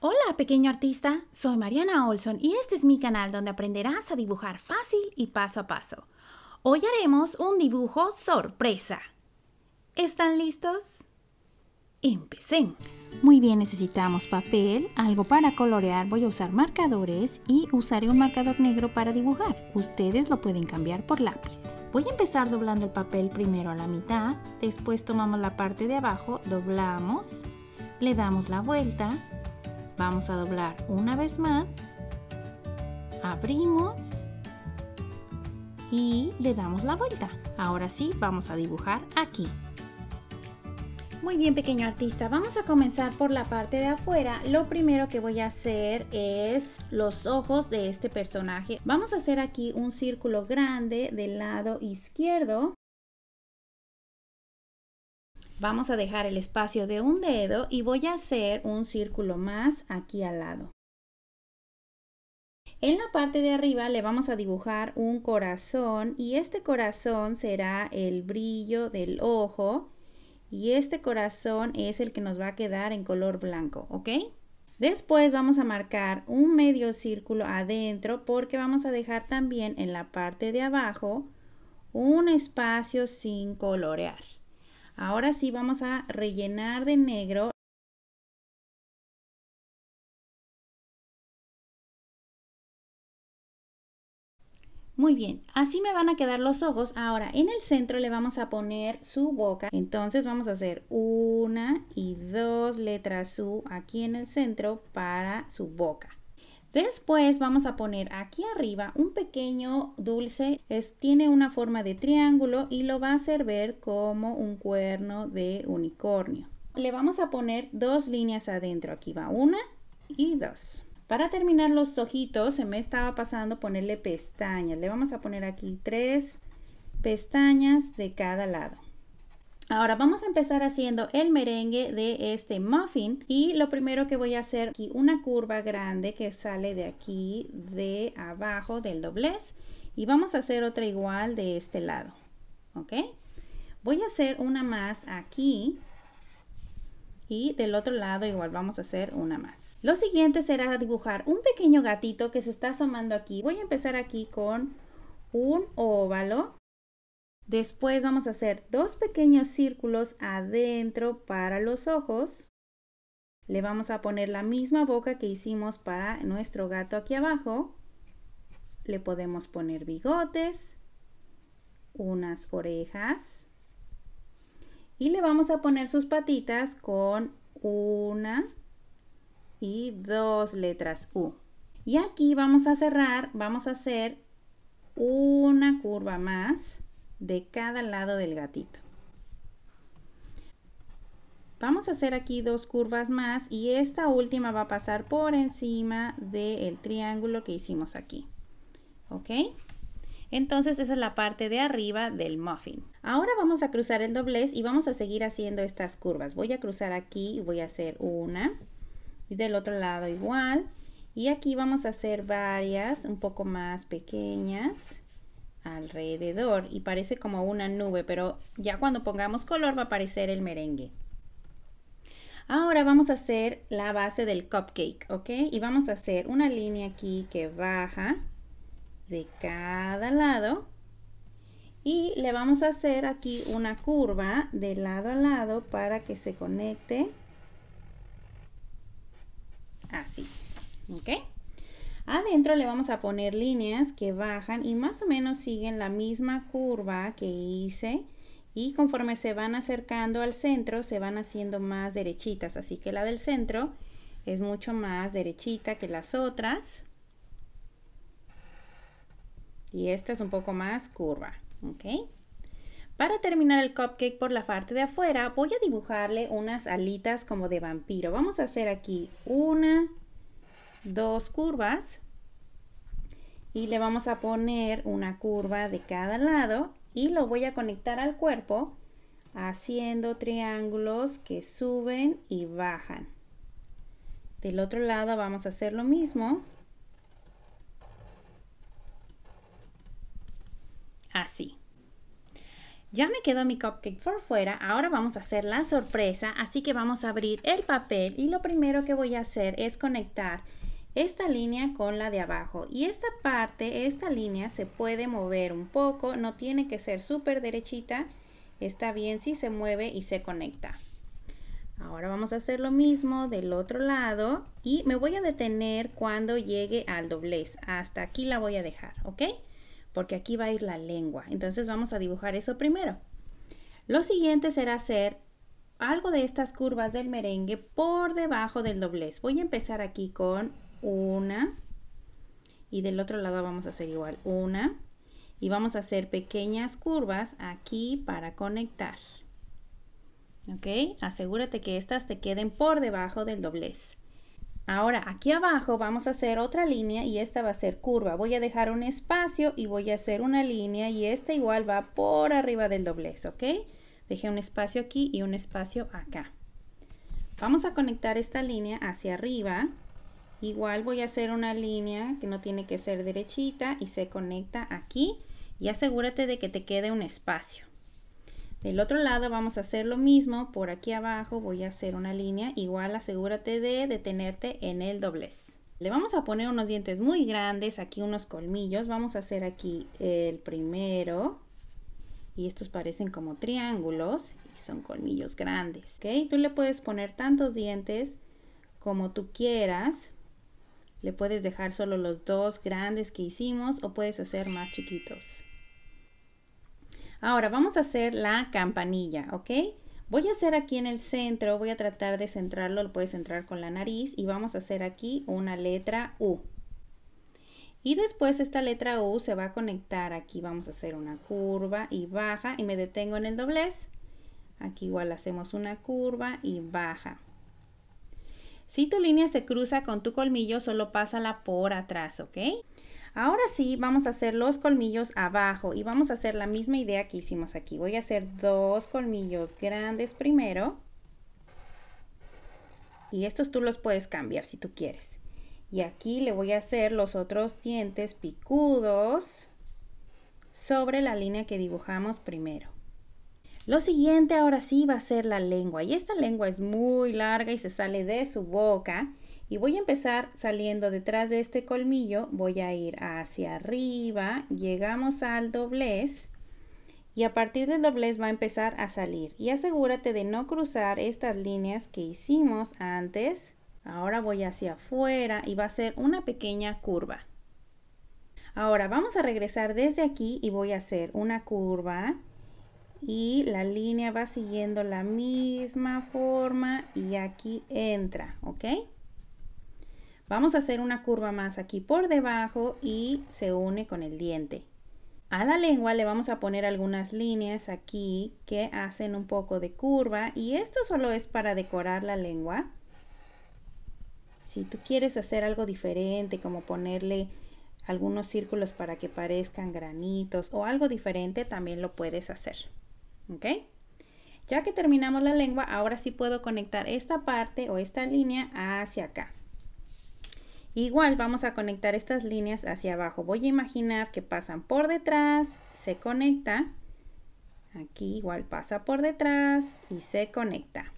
Hola pequeño artista, soy Mariana Olson y este es mi canal donde aprenderás a dibujar fácil y paso a paso. Hoy haremos un dibujo sorpresa. ¿Están listos? Empecemos. Muy bien, necesitamos papel, algo para colorear, voy a usar marcadores y usaré un marcador negro para dibujar. Ustedes lo pueden cambiar por lápiz. Voy a empezar doblando el papel primero a la mitad, después tomamos la parte de abajo, doblamos, le damos la vuelta Vamos a doblar una vez más. Abrimos. Y le damos la vuelta. Ahora sí, vamos a dibujar aquí. Muy bien, pequeño artista, vamos a comenzar por la parte de afuera. Lo primero que voy a hacer es los ojos de este personaje. Vamos a hacer aquí un círculo grande del lado izquierdo Vamos a dejar el espacio de un dedo y voy a hacer un círculo más aquí al lado. En la parte de arriba le vamos a dibujar un corazón y este corazón será el brillo del ojo y este corazón es el que nos va a quedar en color blanco, ¿ok? Después vamos a marcar un medio círculo adentro porque vamos a dejar también en la parte de abajo un espacio sin colorear. Ahora sí vamos a rellenar de negro Muy bien, así me van a quedar los ojos. Ahora en el centro le vamos a poner su boca. Entonces vamos a hacer una y dos letras U aquí en el centro para su boca. Después vamos a poner aquí arriba un pequeño dulce, es, tiene una forma de triángulo y lo va a hacer ver como un cuerno de unicornio. Le vamos a poner dos líneas adentro, aquí va una y dos. Para terminar los ojitos se me estaba pasando ponerle pestañas, le vamos a poner aquí tres pestañas de cada lado. Ahora vamos a empezar haciendo el merengue de este muffin y lo primero que voy a hacer aquí una curva grande que sale de aquí de abajo del doblez y vamos a hacer otra igual de este lado, ¿ok? Voy a hacer una más aquí y del otro lado igual vamos a hacer una más. Lo siguiente será dibujar un pequeño gatito que se está asomando aquí. Voy a empezar aquí con un óvalo Después vamos a hacer dos pequeños círculos adentro para los ojos. Le vamos a poner la misma boca que hicimos para nuestro gato aquí abajo. Le podemos poner bigotes, unas orejas y le vamos a poner sus patitas con una y dos letras U. Y aquí vamos a cerrar, vamos a hacer una curva más de cada lado del gatito. Vamos a hacer aquí dos curvas más y esta última va a pasar por encima del triángulo que hicimos aquí. ¿Ok? Entonces esa es la parte de arriba del muffin. Ahora vamos a cruzar el doblez y vamos a seguir haciendo estas curvas. Voy a cruzar aquí y voy a hacer una. Y del otro lado igual. Y aquí vamos a hacer varias un poco más pequeñas alrededor y parece como una nube, pero ya cuando pongamos color va a aparecer el merengue. Ahora vamos a hacer la base del cupcake, ¿ok? Y vamos a hacer una línea aquí que baja de cada lado y le vamos a hacer aquí una curva de lado a lado para que se conecte así, ¿ok? Adentro le vamos a poner líneas que bajan y más o menos siguen la misma curva que hice y conforme se van acercando al centro se van haciendo más derechitas, así que la del centro es mucho más derechita que las otras y esta es un poco más curva, ¿ok? Para terminar el cupcake por la parte de afuera voy a dibujarle unas alitas como de vampiro. Vamos a hacer aquí una, dos curvas y le vamos a poner una curva de cada lado y lo voy a conectar al cuerpo haciendo triángulos que suben y bajan. Del otro lado vamos a hacer lo mismo. Así. Ya me quedó mi cupcake por fuera, ahora vamos a hacer la sorpresa, así que vamos a abrir el papel y lo primero que voy a hacer es conectar esta línea con la de abajo y esta parte, esta línea se puede mover un poco, no tiene que ser súper derechita, está bien si se mueve y se conecta. Ahora vamos a hacer lo mismo del otro lado y me voy a detener cuando llegue al doblez. Hasta aquí la voy a dejar, ¿ok? Porque aquí va a ir la lengua. Entonces vamos a dibujar eso primero. Lo siguiente será hacer algo de estas curvas del merengue por debajo del doblez. Voy a empezar aquí con una y del otro lado vamos a hacer igual una y vamos a hacer pequeñas curvas aquí para conectar. ¿Ok? Asegúrate que estas te queden por debajo del doblez. Ahora aquí abajo vamos a hacer otra línea y esta va a ser curva. Voy a dejar un espacio y voy a hacer una línea y esta igual va por arriba del doblez, ¿ok? Dejé un espacio aquí y un espacio acá. Vamos a conectar esta línea hacia arriba Igual voy a hacer una línea que no tiene que ser derechita y se conecta aquí y asegúrate de que te quede un espacio. Del otro lado vamos a hacer lo mismo, por aquí abajo voy a hacer una línea, igual asegúrate de detenerte en el doblez. Le vamos a poner unos dientes muy grandes, aquí unos colmillos, vamos a hacer aquí el primero, y estos parecen como triángulos, y son colmillos grandes, ¿ok? Tú le puedes poner tantos dientes como tú quieras, le puedes dejar solo los dos grandes que hicimos o puedes hacer más chiquitos. Ahora vamos a hacer la campanilla, ¿ok? Voy a hacer aquí en el centro, voy a tratar de centrarlo, lo puedes centrar con la nariz y vamos a hacer aquí una letra U. Y después esta letra U se va a conectar aquí, vamos a hacer una curva y baja y me detengo en el doblez. Aquí igual hacemos una curva y baja. Si tu línea se cruza con tu colmillo, solo pásala por atrás, ¿ok? Ahora sí, vamos a hacer los colmillos abajo y vamos a hacer la misma idea que hicimos aquí. Voy a hacer dos colmillos grandes primero. Y estos tú los puedes cambiar si tú quieres. Y aquí le voy a hacer los otros dientes picudos sobre la línea que dibujamos primero. Lo siguiente ahora sí va a ser la lengua y esta lengua es muy larga y se sale de su boca y voy a empezar saliendo detrás de este colmillo, voy a ir hacia arriba, llegamos al doblez y a partir del doblez va a empezar a salir y asegúrate de no cruzar estas líneas que hicimos antes. Ahora voy hacia afuera y va a ser una pequeña curva. Ahora vamos a regresar desde aquí y voy a hacer una curva y la línea va siguiendo la misma forma y aquí entra, ¿ok? Vamos a hacer una curva más aquí por debajo y se une con el diente. A la lengua le vamos a poner algunas líneas aquí que hacen un poco de curva y esto solo es para decorar la lengua. Si tú quieres hacer algo diferente como ponerle algunos círculos para que parezcan granitos o algo diferente también lo puedes hacer. Ya que terminamos la lengua, ahora sí puedo conectar esta parte o esta línea hacia acá. Igual vamos a conectar estas líneas hacia abajo. Voy a imaginar que pasan por detrás, se conecta. Aquí igual pasa por detrás y se conecta.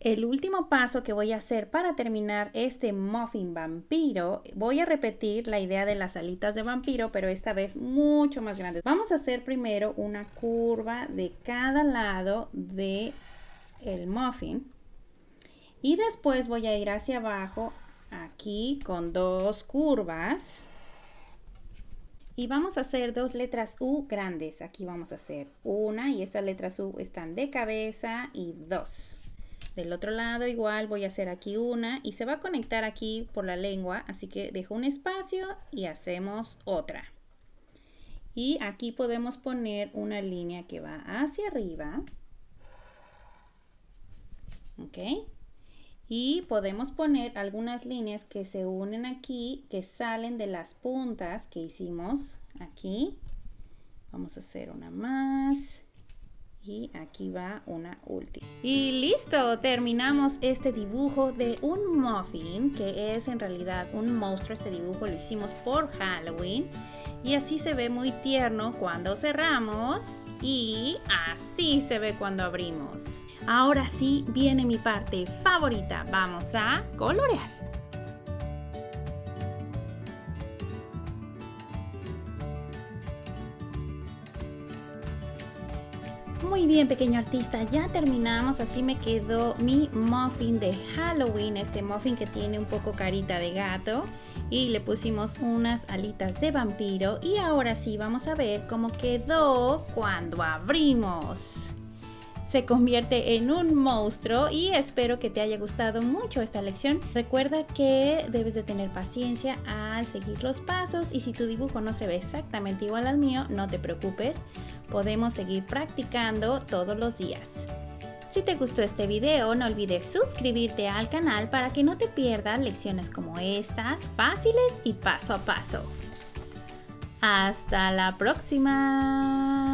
El último paso que voy a hacer para terminar este muffin vampiro, voy a repetir la idea de las alitas de vampiro, pero esta vez mucho más grandes. Vamos a hacer primero una curva de cada lado de el muffin y después voy a ir hacia abajo aquí con dos curvas y vamos a hacer dos letras U grandes. Aquí vamos a hacer una y estas letras U están de cabeza y dos. Del otro lado igual voy a hacer aquí una y se va a conectar aquí por la lengua, así que dejo un espacio y hacemos otra. Y aquí podemos poner una línea que va hacia arriba. ¿Ok? Y podemos poner algunas líneas que se unen aquí, que salen de las puntas que hicimos aquí. Vamos a hacer una más y aquí va una última. Y listo, terminamos este dibujo de un muffin, que es en realidad un monstruo. Este dibujo lo hicimos por Halloween. Y así se ve muy tierno cuando cerramos y así se ve cuando abrimos. Ahora sí viene mi parte favorita. Vamos a colorear. Muy bien, pequeño artista, ya terminamos. Así me quedó mi muffin de Halloween. Este muffin que tiene un poco carita de gato. Y le pusimos unas alitas de vampiro. Y ahora sí, vamos a ver cómo quedó cuando abrimos se convierte en un monstruo y espero que te haya gustado mucho esta lección. Recuerda que debes de tener paciencia al seguir los pasos y si tu dibujo no se ve exactamente igual al mío, no te preocupes, podemos seguir practicando todos los días. Si te gustó este video, no olvides suscribirte al canal para que no te pierdas lecciones como estas, fáciles y paso a paso. ¡Hasta la próxima!